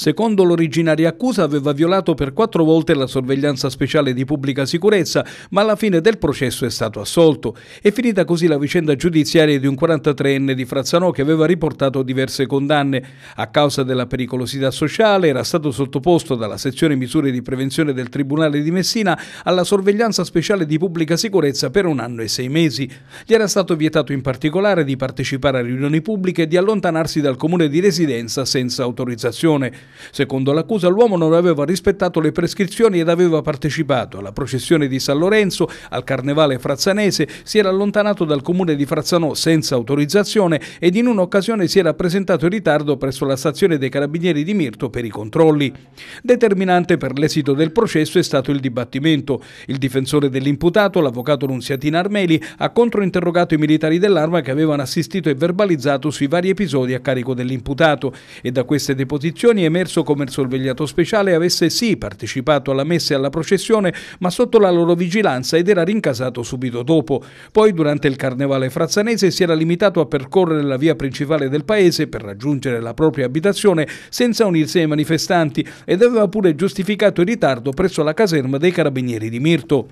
Secondo l'originaria accusa aveva violato per quattro volte la sorveglianza speciale di pubblica sicurezza, ma alla fine del processo è stato assolto. È finita così la vicenda giudiziaria di un 43enne di Frazzanò che aveva riportato diverse condanne. A causa della pericolosità sociale era stato sottoposto dalla sezione misure di prevenzione del Tribunale di Messina alla sorveglianza speciale di pubblica sicurezza per un anno e sei mesi. Gli era stato vietato in particolare di partecipare a riunioni pubbliche e di allontanarsi dal comune di residenza senza autorizzazione. Secondo l'accusa l'uomo non aveva rispettato le prescrizioni ed aveva partecipato alla processione di San Lorenzo, al carnevale frazzanese, si era allontanato dal comune di Frazzanò senza autorizzazione ed in un'occasione si era presentato in ritardo presso la stazione dei carabinieri di Mirto per i controlli. Determinante per l'esito del processo è stato il dibattimento. Il difensore dell'imputato, l'avvocato Nunziatina Armeli, ha controinterrogato i militari dell'arma che avevano assistito e verbalizzato sui vari episodi a carico dell'imputato e da queste deposizioni è emerso emerso come il sorvegliato speciale avesse sì partecipato alla messa e alla processione, ma sotto la loro vigilanza ed era rincasato subito dopo. Poi, durante il carnevale frazzanese, si era limitato a percorrere la via principale del paese per raggiungere la propria abitazione senza unirsi ai manifestanti ed aveva pure giustificato il ritardo presso la caserma dei carabinieri di Mirto.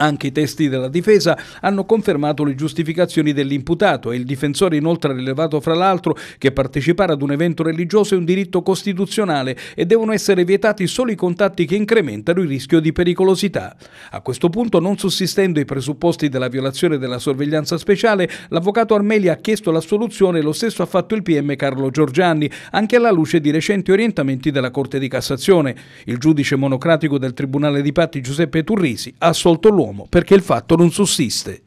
Anche i testi della difesa hanno confermato le giustificazioni dell'imputato e il difensore inoltre ha rilevato fra l'altro che partecipare ad un evento religioso è un diritto costituzionale e devono essere vietati solo i contatti che incrementano il rischio di pericolosità. A questo punto, non sussistendo i presupposti della violazione della sorveglianza speciale, l'avvocato Armeli ha chiesto l'assoluzione e lo stesso ha fatto il PM Carlo Giorgianni, anche alla luce di recenti orientamenti della Corte di Cassazione. Il giudice monocratico del Tribunale di Patti Giuseppe Turrisi ha assolto l'uomo dell'uomo, perché il fatto non sussiste.